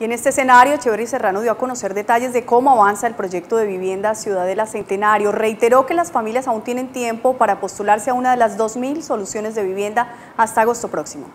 Y en este escenario, Echeverry Serrano dio a conocer detalles de cómo avanza el proyecto de vivienda Ciudadela Centenario. Reiteró que las familias aún tienen tiempo para postularse a una de las 2.000 soluciones de vivienda hasta agosto próximo.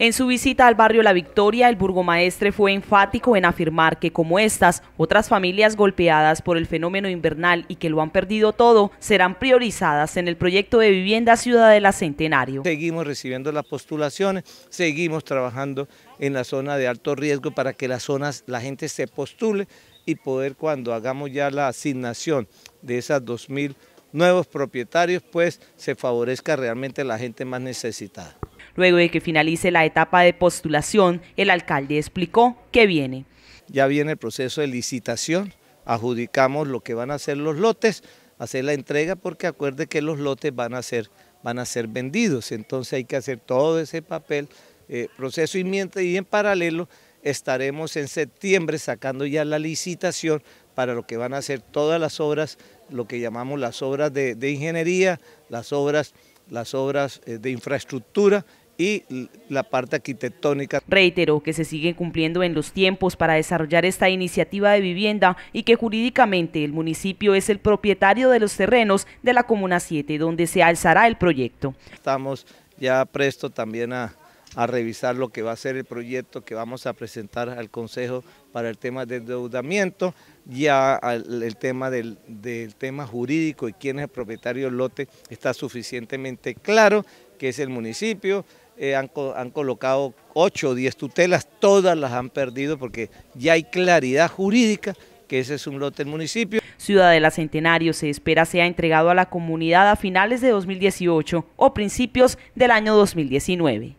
En su visita al barrio La Victoria, el burgomaestre fue enfático en afirmar que como estas, otras familias golpeadas por el fenómeno invernal y que lo han perdido todo, serán priorizadas en el proyecto de vivienda ciudad Ciudadela Centenario. Seguimos recibiendo las postulaciones, seguimos trabajando en la zona de alto riesgo para que las la gente se postule y poder cuando hagamos ya la asignación de esas 2000 nuevos propietarios, pues se favorezca realmente a la gente más necesitada. Luego de que finalice la etapa de postulación, el alcalde explicó que viene. Ya viene el proceso de licitación, adjudicamos lo que van a ser los lotes, hacer la entrega porque acuerde que los lotes van a ser, van a ser vendidos, entonces hay que hacer todo ese papel, eh, proceso y, mientras, y en paralelo estaremos en septiembre sacando ya la licitación para lo que van a ser todas las obras, lo que llamamos las obras de ingeniería, las obras las obras eh, de infraestructura y la parte arquitectónica. Reiteró que se siguen cumpliendo en los tiempos para desarrollar esta iniciativa de vivienda y que jurídicamente el municipio es el propietario de los terrenos de la Comuna 7, donde se alzará el proyecto. Estamos ya presto también a, a revisar lo que va a ser el proyecto que vamos a presentar al Consejo para el tema de endeudamiento, ya el, tema del, tema jurídico y quién es el propietario del lote está suficientemente claro, que es el municipio, eh, han, han colocado 8 o 10 tutelas, todas las han perdido porque ya hay claridad jurídica que ese es un lote del municipio. Ciudadela Centenario se espera sea entregado a la comunidad a finales de 2018 o principios del año 2019.